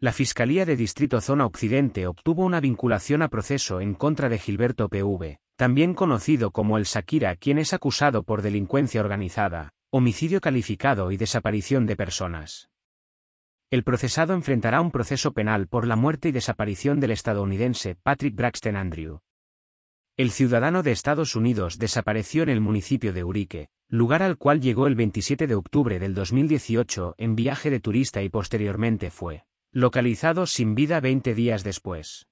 La Fiscalía de Distrito Zona Occidente obtuvo una vinculación a proceso en contra de Gilberto PV, también conocido como el Shakira, quien es acusado por delincuencia organizada, homicidio calificado y desaparición de personas. El procesado enfrentará un proceso penal por la muerte y desaparición del estadounidense Patrick Braxton Andrew. El ciudadano de Estados Unidos desapareció en el municipio de Urique, lugar al cual llegó el 27 de octubre del 2018 en viaje de turista y posteriormente fue localizado sin vida 20 días después.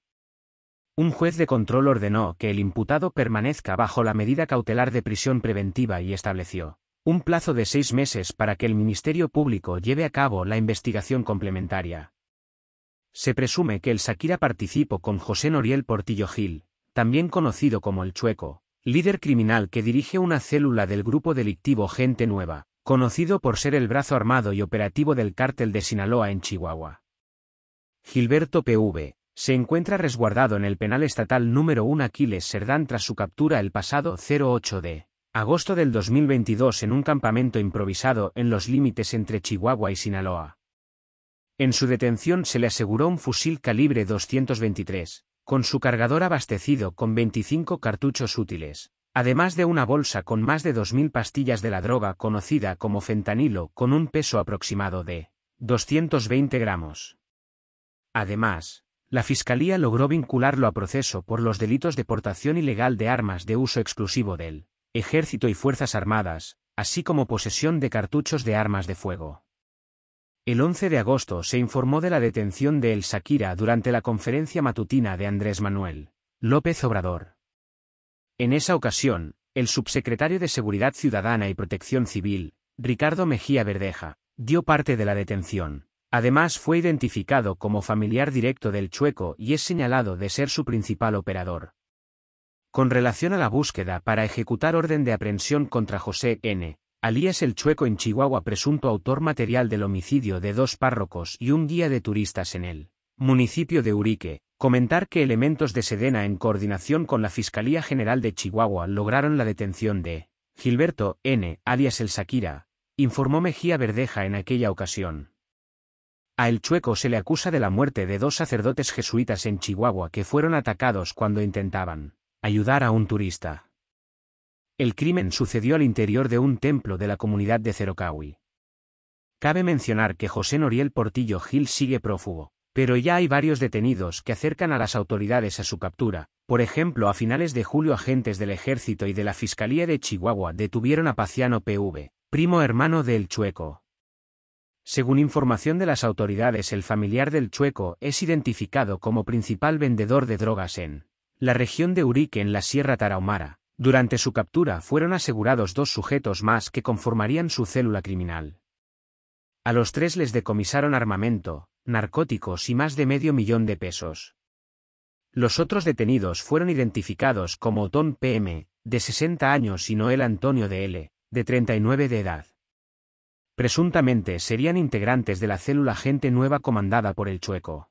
Un juez de control ordenó que el imputado permanezca bajo la medida cautelar de prisión preventiva y estableció un plazo de seis meses para que el Ministerio Público lleve a cabo la investigación complementaria. Se presume que el Shakira participó con José Noriel Portillo Gil, también conocido como el Chueco, líder criminal que dirige una célula del grupo delictivo Gente Nueva, conocido por ser el brazo armado y operativo del cártel de Sinaloa en Chihuahua. Gilberto PV, se encuentra resguardado en el penal estatal número 1 Aquiles Serdán tras su captura el pasado 08 de agosto del 2022 en un campamento improvisado en los límites entre Chihuahua y Sinaloa. En su detención se le aseguró un fusil calibre 223, con su cargador abastecido con 25 cartuchos útiles, además de una bolsa con más de 2.000 pastillas de la droga conocida como fentanilo con un peso aproximado de 220 gramos. Además, la Fiscalía logró vincularlo a proceso por los delitos de portación ilegal de armas de uso exclusivo del Ejército y Fuerzas Armadas, así como posesión de cartuchos de armas de fuego. El 11 de agosto se informó de la detención de El Shakira durante la conferencia matutina de Andrés Manuel López Obrador. En esa ocasión, el subsecretario de Seguridad Ciudadana y Protección Civil, Ricardo Mejía Verdeja, dio parte de la detención. Además fue identificado como familiar directo del Chueco y es señalado de ser su principal operador. Con relación a la búsqueda para ejecutar orden de aprehensión contra José N., alias el Chueco en Chihuahua presunto autor material del homicidio de dos párrocos y un guía de turistas en el municipio de Urique, comentar que elementos de Sedena en coordinación con la Fiscalía General de Chihuahua lograron la detención de Gilberto N., alias el Sakira, informó Mejía Verdeja en aquella ocasión. A El Chueco se le acusa de la muerte de dos sacerdotes jesuitas en Chihuahua que fueron atacados cuando intentaban ayudar a un turista. El crimen sucedió al interior de un templo de la comunidad de Cerocawi. Cabe mencionar que José Noriel Portillo Gil sigue prófugo, pero ya hay varios detenidos que acercan a las autoridades a su captura. Por ejemplo, a finales de julio agentes del ejército y de la Fiscalía de Chihuahua detuvieron a Paciano PV, primo hermano del Chueco, según información de las autoridades, el familiar del chueco es identificado como principal vendedor de drogas en la región de Urique en la Sierra Tarahumara. Durante su captura fueron asegurados dos sujetos más que conformarían su célula criminal. A los tres les decomisaron armamento, narcóticos y más de medio millón de pesos. Los otros detenidos fueron identificados como Otón PM, de 60 años y Noel Antonio de L, de 39 de edad. Presuntamente serían integrantes de la célula Gente Nueva comandada por el Chueco.